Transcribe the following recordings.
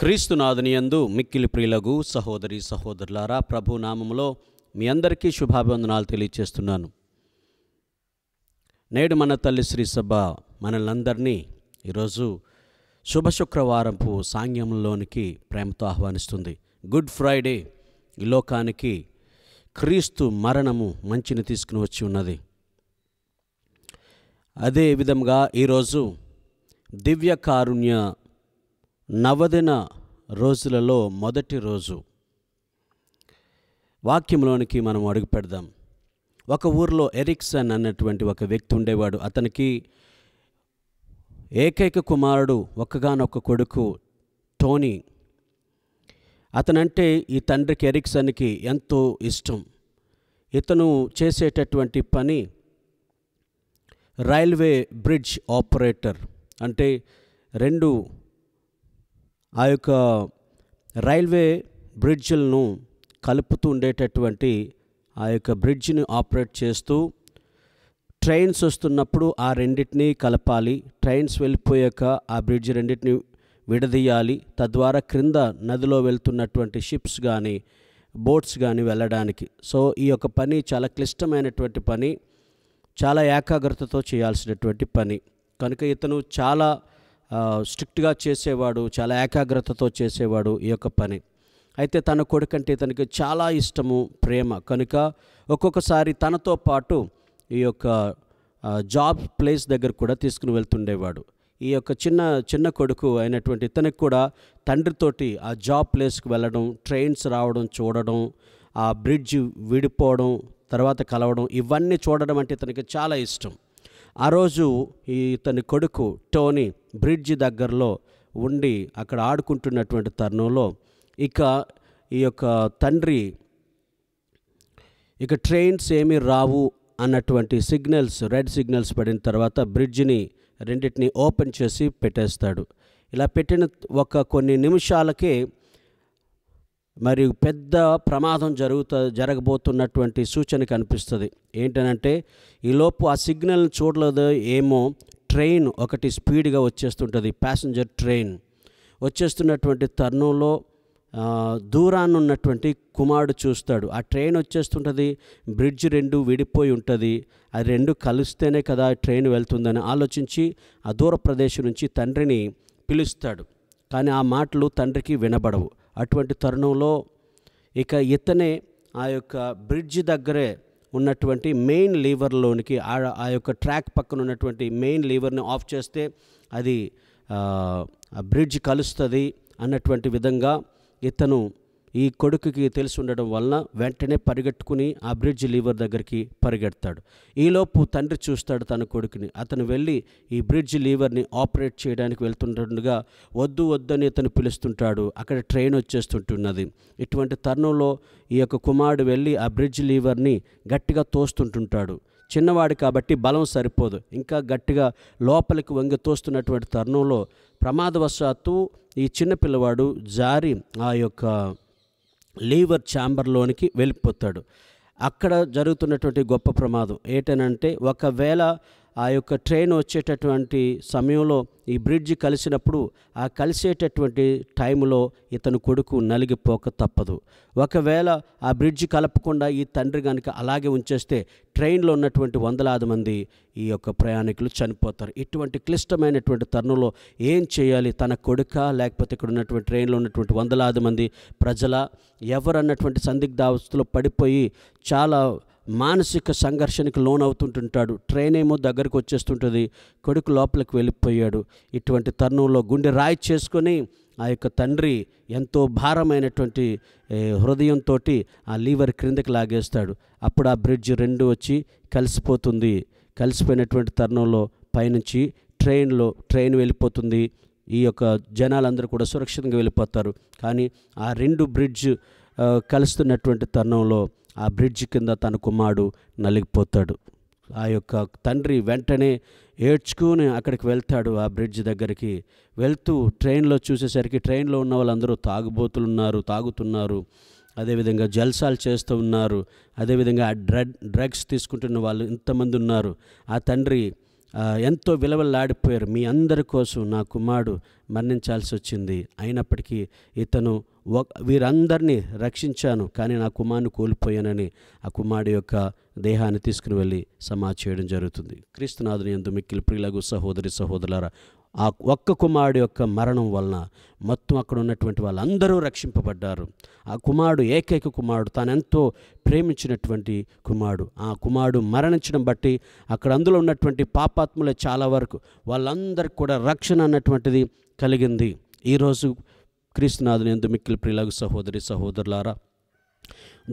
క్రీస్తునాథునియందు మిక్కిలి ప్రియులగు సహోదరి సహోదరులారా ప్రభు నామములో మీ అందరికీ శుభాభివందనాలు తెలియచేస్తున్నాను నేడు మన తల్లి శ్రీ సభ మనల్ని అందరినీ ఈరోజు శుభ శుక్రవారపు సాంగ్యంలోనికి ప్రేమతో ఆహ్వానిస్తుంది గుడ్ ఫ్రైడే ఈ లోకానికి క్రీస్తు మరణము మంచిని తీసుకుని వచ్చి ఉన్నది అదే విధంగా ఈరోజు దివ్య కారుణ్య నవదిన రోజులలో మొదటి రోజు వాక్యంలోనికి మనం అడుగు పెడదాం ఒక ఊర్లో ఎరిక్సన్ అన్నటువంటి ఒక వ్యక్తి ఉండేవాడు అతనికి ఏకైక కుమారుడు ఒక్కగానొక్క కొడుకు టోనీ అతనంటే ఈ తండ్రికి ఎరిక్సన్కి ఎంతో ఇష్టం ఇతను చేసేటటువంటి పని రైల్వే బ్రిడ్జ్ ఆపరేటర్ అంటే రెండు ఆ యొక్క రైల్వే బ్రిడ్జ్లను కలుపుతూ ఉండేటటువంటి ఆ యొక్క బ్రిడ్జ్ని ఆపరేట్ చేస్తూ ట్రైన్స్ వస్తున్నప్పుడు ఆ రెండింటినీ కలపాలి ట్రైన్స్ వెళ్ళిపోయాక ఆ బ్రిడ్జ్ రెండింటిని విడదీయాలి తద్వారా క్రింద నదిలో వెళ్తున్నటువంటి షిప్స్ కానీ బోట్స్ కానీ వెళ్ళడానికి సో ఈ యొక్క పని చాలా క్లిష్టమైనటువంటి పని చాలా ఏకాగ్రతతో చేయాల్సినటువంటి పని కనుక ఇతను చాలా స్ట్రిక్ట్గా చేసేవాడు చాలా ఏకాగ్రతతో చేసేవాడు ఈ యొక్క పని అయితే తన కొడుకంటే తనకి చాలా ఇష్టము ప్రేమ కనుక ఒక్కొక్కసారి తనతో పాటు ఈ యొక్క జాబ్ ప్లేస్ దగ్గర కూడా తీసుకుని వెళ్తుండేవాడు ఈ యొక్క చిన్న చిన్న కొడుకు అయినటువంటి ఇతనికి కూడా తండ్రితోటి ఆ జాబ్ ప్లేస్కి వెళ్ళడం ట్రైన్స్ రావడం చూడడం ఆ బ్రిడ్జ్ విడిపోవడం తర్వాత కలవడం ఇవన్నీ చూడడం అంటే ఇతనికి చాలా ఇష్టం ఆ రోజు ఈ ఇతని కొడుకు టోనీ బ్రిడ్జ్ దగ్గరలో ఉండి అక్కడ ఆడుకుంటున్నటువంటి తరుణంలో ఇక ఈ యొక్క తండ్రి ఇక ట్రైన్స్ ఏమీ రావు అన్నటువంటి సిగ్నల్స్ రెడ్ సిగ్నల్స్ పడిన తర్వాత బ్రిడ్జ్ని రెండింటిని ఓపెన్ చేసి పెట్టేస్తాడు ఇలా పెట్టిన ఒక కొన్ని నిమిషాలకే మరి పెద్ద ప్రమాదం జరుగుత జరగబోతున్నటువంటి సూచన కనిపిస్తుంది ఏంటనంటే ఈలోపు ఆ సిగ్నల్ చూడలేదు ఏమో ట్రైన్ ఒకటి స్పీడ్గా వచ్చేస్తుంటుంది ప్యాసింజర్ ట్రైన్ వచ్చేస్తున్నటువంటి తరుణంలో దూరాన్ని ఉన్నటువంటి కుమారుడు చూస్తాడు ఆ ట్రైన్ వచ్చేస్తుంటుంది బ్రిడ్జ్ రెండు విడిపోయి ఉంటుంది అది రెండు కలిస్తేనే కదా ట్రైన్ వెళ్తుందని ఆలోచించి ఆ దూర ప్రదేశం నుంచి తండ్రిని పిలుస్తాడు కానీ ఆ మాటలు తండ్రికి వినబడవు అటువంటి తరుణంలో ఇక ఇతనే ఆ యొక్క బ్రిడ్జ్ దగ్గరే ఉన్నటువంటి మెయిన్ లీవర్లోనికి ఆ యొక్క ట్రాక్ పక్కన ఉన్నటువంటి మెయిన్ లీవర్ని ఆఫ్ చేస్తే అది బ్రిడ్జ్ కలుస్తుంది అన్నటువంటి విధంగా ఇతను ఈ కొడుకుకి తెలిసి ఉండడం వలన వెంటనే పరిగెట్టుకుని ఆ బ్రిడ్జ్ లీవర్ దగ్గరికి పరిగెడతాడు ఈలోపు తండ్రి చూస్తాడు తన కొడుకుని అతను వెళ్ళి ఈ బ్రిడ్జ్ లీవర్ని ఆపరేట్ చేయడానికి వెళ్తుండగా వద్దు వద్దని ఇతను పిలుస్తుంటాడు అక్కడ ట్రైన్ వచ్చేస్తుంటున్నది ఇటువంటి తరుణంలో ఈ యొక్క కుమారుడు వెళ్ళి ఆ బ్రిడ్జ్ లీవర్ని గట్టిగా తోస్తుంటుంటాడు చిన్నవాడు కాబట్టి బలం సరిపోదు ఇంకా గట్టిగా లోపలికి వంగి తోస్తున్నటువంటి తరుణంలో ప్రమాదవశాత్తు ఈ చిన్నపిల్లవాడు జారి ఆ యొక్క లీవర్ ఛాంబర్లోనికి వెళ్ళిపోతాడు అక్కడ జరుగుతున్నటువంటి గొప్ప ప్రమాదం ఏంటనంటే ఒకవేళ ఆ యొక్క ట్రైన్ వచ్చేటటువంటి సమయంలో ఈ బ్రిడ్జ్ కలిసినప్పుడు ఆ కలిసేటటువంటి టైంలో ఇతను కొడుకు నలిగిపోక తప్పదు ఒకవేళ ఆ బ్రిడ్జ్ కలపకుండా ఈ తండ్రి కనుక అలాగే ఉంచేస్తే ట్రైన్లో ఉన్నటువంటి వందలాది మంది ఈ యొక్క ప్రయాణికులు చనిపోతారు ఇటువంటి క్లిష్టమైనటువంటి తరుణంలో ఏం చేయాలి తన కొడుక లేకపోతే ఇక్కడ ఉన్నటువంటి ట్రైన్లో ఉన్నటువంటి వందలాది మంది ప్రజల ఎవరన్నటువంటి సందిగ్ధావస్థలో పడిపోయి చాలా మానసిక సంఘర్షణకు లోనవుతుంటుంటాడు ట్రైన్ ఏమో దగ్గరకు వచ్చేస్తుంటుంది కొడుకు లోపలికి వెళ్ళిపోయాడు ఇటువంటి తరుణంలో గుండె రాయి చేసుకొని ఆ యొక్క తండ్రి ఎంతో భారమైనటువంటి హృదయంతో ఆ లీవర్ క్రిందకి లాగేస్తాడు అప్పుడు ఆ బ్రిడ్జ్ రెండు వచ్చి కలిసిపోతుంది కలిసిపోయినటువంటి తరుణంలో పైనుంచి ట్రైన్లో ట్రైన్ వెళ్ళిపోతుంది ఈ యొక్క జనాలందరూ కూడా సురక్షితంగా వెళ్ళిపోతారు కానీ ఆ రెండు బ్రిడ్జ్ కలుస్తున్నటువంటి తరుణంలో ఆ బ్రిడ్జ్ కింద తన కుమారుడు నలిగిపోతాడు ఆ యొక్క తండ్రి వెంటనే ఏడ్చుకుని అక్కడికి వెళ్తాడు ఆ బ్రిడ్జ్ దగ్గరికి వెళ్తూ ట్రైన్లో చూసేసరికి ట్రైన్లో ఉన్న వాళ్ళందరూ తాగుబోతులు ఉన్నారు తాగుతున్నారు అదేవిధంగా జల్సాలు చేస్తూ ఉన్నారు అదేవిధంగా ఆ డ్రగ్ డ్రగ్స్ తీసుకుంటున్న వాళ్ళు ఇంతమంది ఉన్నారు ఆ తండ్రి ఎంతో విలువలాడిపోయారు మీ అందరి కోసం నా కుమారుడు మరణించాల్సి వచ్చింది అయినప్పటికీ ఇతను వీరందరినీ రక్షించాను కానీ నా కుమారుని కోల్పోయానని ఆ కుమారుడు యొక్క దేహాన్ని తీసుకుని వెళ్ళి సమాజ్ చేయడం జరుగుతుంది క్రీస్తునాథుని ఎందు మిక్కిలి ప్రిలగు సహోదరి సహోదరులారా ఆ ఒక్క కుమారుడు యొక్క మరణం వలన మొత్తం అక్కడ ఉన్నటువంటి వాళ్ళందరూ రక్షింపబడ్డారు ఆ కుమారుడు ఏకైక కుమారుడు తానెంతో ప్రేమించినటువంటి కుమారుడు ఆ కుమారుడు మరణించడం బట్టి అక్కడ అందులో ఉన్నటువంటి పాపాత్ములు చాలా వరకు వాళ్ళందరికీ కూడా రక్షణ అన్నటువంటిది కలిగింది ఈరోజు క్రీస్తునాథుని ఎందు మిక్కిలి ప్రియులకు సహోదరి సహోదరులారా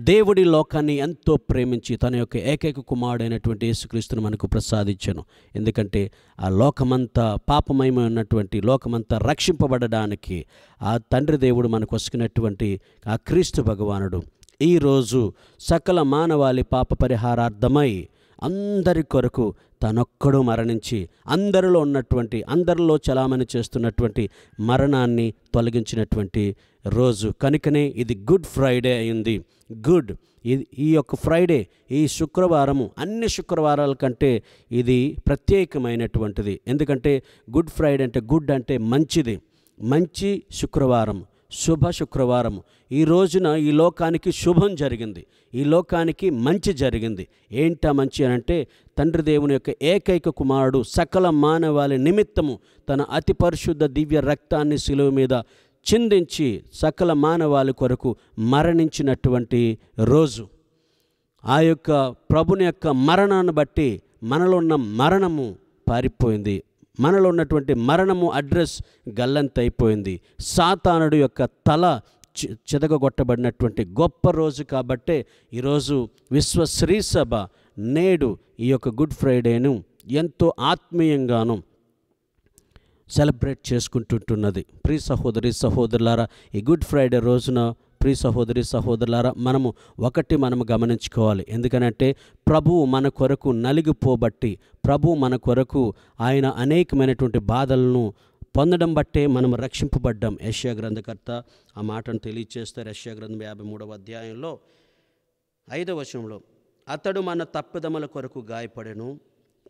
దేవుడి లోకాన్ని ఎంతో ప్రేమించి తన యొక్క ఏకైక కుమారుడైనటువంటి యేసుక్రీస్తును మనకు ప్రసాదించాను ఎందుకంటే ఆ లోకమంతా పాపమయమై ఉన్నటువంటి లోకమంతా రక్షింపబడడానికి ఆ తండ్రి దేవుడు మనకు వసుకున్నటువంటి ఆ క్రీస్తు భగవానుడు ఈరోజు సకల మానవాళి పాప పరిహారార్థమై అందరి కొరకు తనొక్కడు మరణించి అందరిలో ఉన్నటువంటి అందరిలో చలామణి చేస్తున్నటువంటి మరణాన్ని తొలగించినటువంటి రోజు కనుకనే ఇది గుడ్ ఫ్రైడే అయింది గుడ్ ఈ యొక్క ఫ్రైడే ఈ శుక్రవారము అన్ని శుక్రవారాల కంటే ఇది ప్రత్యేకమైనటువంటిది ఎందుకంటే గుడ్ ఫ్రైడే అంటే గుడ్ అంటే మంచిది మంచి శుక్రవారం శుభ శుక్రవారం ఈ రోజున ఈ లోకానికి శుభం జరిగింది ఈ లోకానికి మంచి జరిగింది ఏంటా మంచి అని అంటే తండ్రి దేవుని యొక్క ఏకైక కుమారుడు సకల మానవాళి నిమిత్తము తన అతి పరిశుద్ధ దివ్య రక్తాన్ని సిలువ మీద చిందించి సకల మానవాళి కొరకు మరణించినటువంటి రోజు ఆ యొక్క ప్రభుని యొక్క మరణాన్ని బట్టి మనలో ఉన్న మరణము పారిపోయింది మనలో ఉన్నటువంటి మరణము అడ్రస్ గల్లంతైపోయింది సాతానుడు యొక్క తల చెదగొట్టబడినటువంటి గొప్ప రోజు కాబట్టే ఈరోజు విశ్వ సభ నేడు ఈ యొక్క గుడ్ ఫ్రైడేను ఎంతో ఆత్మీయంగాను సెలబ్రేట్ చేసుకుంటుంటున్నది ప్రీ సహోదరి సహోదరులారా ఈ గుడ్ ఫ్రైడే రోజున ప్రియ సహోదరి సహోదరులారా మనము ఒకటి మనము గమనించుకోవాలి ఎందుకనంటే ప్రభువు మన కొరకు నలిగిపోబట్టి ప్రభు మన కొరకు ఆయన అనేకమైనటువంటి బాధలను పొందడం బట్టే మనం రక్షింపబడ్డాం యశ్యా గ్రంథకర్త ఆ మాటను తెలియచేస్తారు యశ్యా గ్రంథం యాభై మూడవ అధ్యాయంలో ఐదవ వచనంలో అతడు మన తప్పిదముల కొరకు గాయపడెను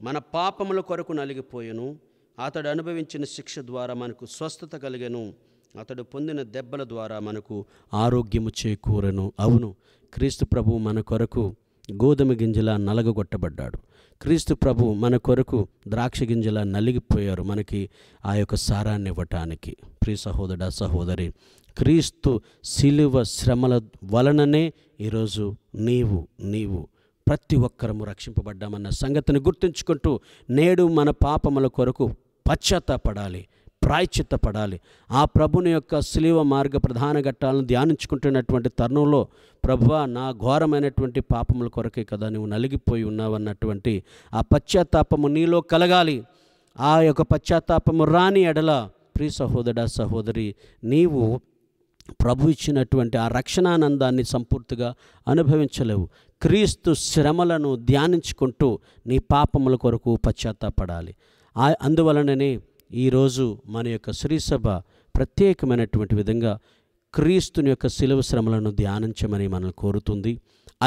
మన పాపముల కొరకు నలిగిపోయెను అతడు అనుభవించిన శిక్ష ద్వారా మనకు స్వస్థత కలిగెను అతడు పొందిన దెబ్బల ద్వారా మనకు ఆరోగ్యము చేకూరను అవును క్రీస్తు ప్రభు మన కొరకు గోధుమ గింజల నలగగొట్టబడ్డాడు క్రీస్తు ప్రభు మన కొరకు ద్రాక్ష గింజల నలిగిపోయారు మనకి ఆ యొక్క సారాన్ని ఇవ్వటానికి ప్రియ సహోదర సహోదరి క్రీస్తు శిలువ శ్రమల వలననే ఈరోజు నీవు నీవు ప్రతి ఒక్కరము రక్షింపబడ్డామన్న సంగతిని గుర్తుంచుకుంటూ నేడు మన పాపముల కొరకు పశ్చాత్తాపడాలి ప్రాయచిత్తపడాలి ఆ ప్రభుని యొక్క సులీవ మార్గ ప్రధాన ఘట్టాలను ధ్యానించుకుంటున్నటువంటి తరుణంలో ప్రభువ నా ఘోరమైనటువంటి పాపముల కొరకే కదా నువ్వు నలిగిపోయి ఉన్నావు అన్నటువంటి ఆ పశ్చాత్తాపము నీలో కలగాలి ఆ యొక్క పశ్చాత్తాపము రాని ఎడల ప్రి సహోదర సహోదరి నీవు ప్రభు ఇచ్చినటువంటి ఆ రక్షణానందాన్ని సంపూర్తిగా అనుభవించలేవు క్రీస్తు శ్రమలను ధ్యానించుకుంటూ నీ పాపముల కొరకు పశ్చాత్తాపడాలి అందువలననే ఈరోజు మన యొక్క శ్రీసభ ప్రత్యేకమైనటువంటి విధంగా క్రీస్తుని యొక్క శిలువ శ్రమలను ధ్యానించమని మనల్ని కోరుతుంది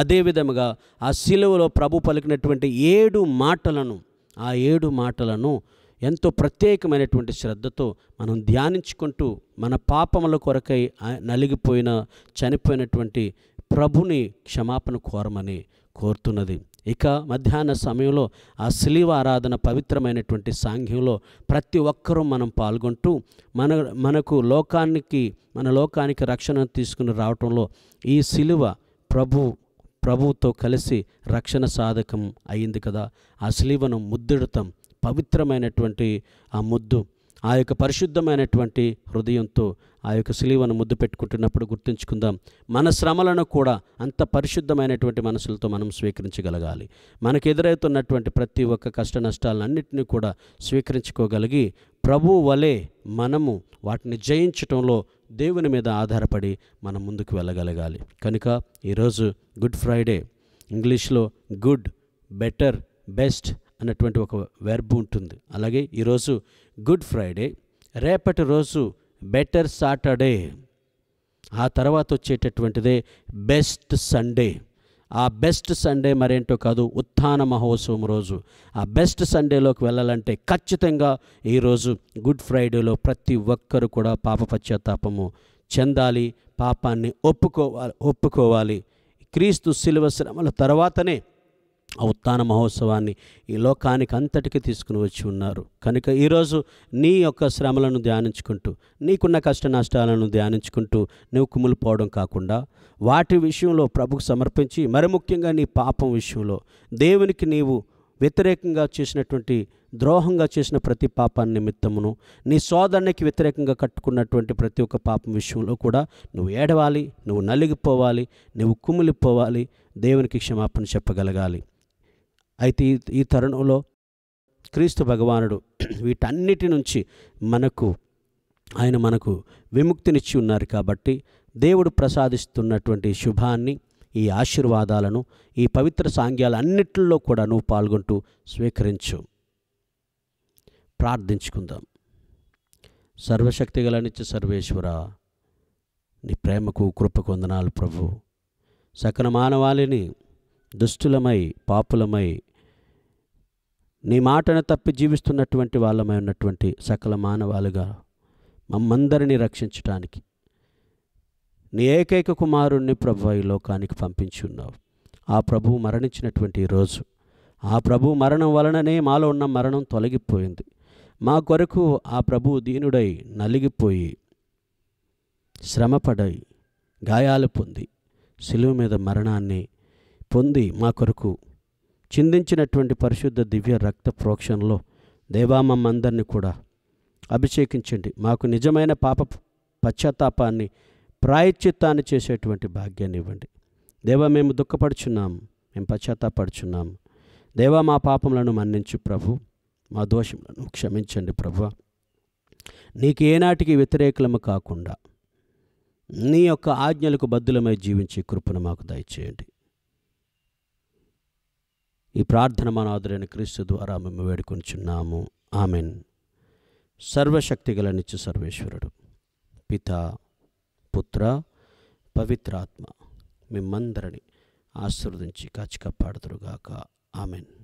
అదేవిధముగా ఆ శిలవలో ప్రభు పలికినటువంటి ఏడు మాటలను ఆ ఏడు మాటలను ఎంతో ప్రత్యేకమైనటువంటి శ్రద్ధతో మనం ధ్యానించుకుంటూ మన పాపముల కొరకై నలిగిపోయిన చనిపోయినటువంటి ప్రభుని క్షమాపణ కోరమని కోరుతున్నది ఇక మధ్యాహ్న సమయంలో ఆ శిలివ ఆరాధన పవిత్రమైనటువంటి సాంఘ్యంలో ప్రతి ఒక్కరూ మనం పాల్గొంటూ మన మనకు లోకానికి మన లోకానికి రక్షణ తీసుకుని రావటంలో ఈ శిలువ ప్రభు ప్రభువుతో కలిసి రక్షణ సాధకం అయింది కదా ఆ శిలివను ముద్దుడతాం పవిత్రమైనటువంటి ఆ ముద్దు ఆ యొక్క పరిశుద్ధమైనటువంటి హృదయంతో ఆ యొక్క సిలువను ముద్దు పెట్టుకుంటున్నప్పుడు గుర్తుంచుకుందాం మన శ్రమలను కూడా అంత పరిశుద్ధమైనటువంటి మనసులతో మనం స్వీకరించగలగాలి మనకు ఎదురవుతున్నటువంటి ప్రతి ఒక్క కష్ట నష్టాలన్నింటినీ కూడా స్వీకరించుకోగలిగి ప్రభు వలె మనము వాటిని జయించటంలో దేవుని మీద ఆధారపడి మనం ముందుకు వెళ్ళగలగాలి కనుక ఈరోజు గుడ్ ఫ్రైడే ఇంగ్లీష్లో గుడ్ బెటర్ బెస్ట్ అన్నటువంటి ఒక వెర్బ్ ఉంటుంది అలాగే ఈరోజు గుడ్ ఫ్రైడే రేపటి రోజు బెటర్ సాటర్డే ఆ తర్వాత వచ్చేటటువంటిదే బెస్ట్ సండే ఆ బెస్ట్ సండే మరేంటో కాదు ఉత్థాన మహోత్సవం రోజు ఆ బెస్ట్ సండేలోకి వెళ్ళాలంటే ఖచ్చితంగా ఈరోజు గుడ్ ఫ్రైడేలో ప్రతి ఒక్కరు కూడా పాప పశ్చాత్తాపము చెందాలి పాపాన్ని ఒప్పుకోవాలి ఒప్పుకోవాలి క్రీస్తు శిలువ శ్రమల తర్వాతనే ఆ ఉత్న మహోత్సవాన్ని ఈ లోకానికి అంతటికి తీసుకుని వచ్చి ఉన్నారు కనుక ఈరోజు నీ యొక్క శ్రమలను ధ్యానించుకుంటూ నీకున్న కష్ట నష్టాలను ధ్యానించుకుంటూ నువ్వు పోవడం కాకుండా వాటి విషయంలో ప్రభుకు సమర్పించి మరి ముఖ్యంగా నీ పాపం విషయంలో దేవునికి నీవు వ్యతిరేకంగా చేసినటువంటి ద్రోహంగా చేసిన ప్రతి పాపాన్ని నిమిత్తమును నీ సోదరునికి వ్యతిరేకంగా కట్టుకున్నటువంటి ప్రతి ఒక్క పాపం విషయంలో కూడా నువ్వు ఏడవాలి నువ్వు నలిగిపోవాలి నువ్వు కుమిలిపోవాలి దేవునికి క్షమాపణ చెప్పగలగాలి అయితే ఈ తరుణంలో క్రీస్తు భగవానుడు వీటన్నిటి నుంచి మనకు ఆయన మనకు విముక్తినిచ్చి ఉన్నారు కాబట్టి దేవుడు ప్రసాదిస్తున్నటువంటి శుభాన్ని ఈ ఆశీర్వాదాలను ఈ పవిత్ర సాంగ్యాలన్నిటిలో కూడా నువ్వు పాల్గొంటూ స్వీకరించు ప్రార్థించుకుందాం సర్వశక్తి గల నిత్య సర్వేశ్వర నీ ప్రేమకు కృపకు వందనాలు ప్రభు సకల మానవాళిని దుష్టులమై పాపులమై నీ మాటను తప్పి జీవిస్తున్నటువంటి వాళ్ళమై ఉన్నటువంటి సకల మానవాలుగా మమ్మందరినీ రక్షించటానికి నీ ఏకైక కుమారుణ్ణి ప్రభు ఈ లోకానికి పంపించున్నావు ఆ ప్రభువు మరణించినటువంటి రోజు ఆ ప్రభు మరణం వలననే మాలో ఉన్న మరణం తొలగిపోయింది మా కొరకు ఆ ప్రభు దీనుడై నలిగిపోయి శ్రమపడై గాయాలు పొంది సిలువు మీద మరణాన్ని పొంది మా కొరకు చిందించినటువంటి పరిశుద్ధ దివ్య రక్త ప్రోక్షణలో దేవామమ్మందరినీ కూడా అభిషేకించండి మాకు నిజమైన పాప పశ్చాత్తాపాన్ని ప్రాయశ్చిత్తాన్ని చేసేటువంటి భాగ్యాన్ని ఇవ్వండి దేవా మేము దుఃఖపడుచున్నాం మేము పశ్చాత్తాపడుచున్నాం దేవా మా పాపములను మన్నించు ప్రభు మా దోషములను క్షమించండి ప్రభు నీకు ఏనాటికి వ్యతిరేకులము కాకుండా నీ యొక్క ఆజ్ఞలకు బద్దులమై జీవించే కృపను మాకు దయచేయండి ఈ ప్రార్థన మానాదురైన క్రీస్తు ద్వారా మేము వేడుకొంచున్నాము ఆమెన్ సర్వశక్తి గల నిత్య సర్వేశ్వరుడు పిత పుత్ర పవిత్రాత్మ మిమ్మందరిని ఆశీర్వదించి కాచి కాపాడుతురుగాక ఆమెన్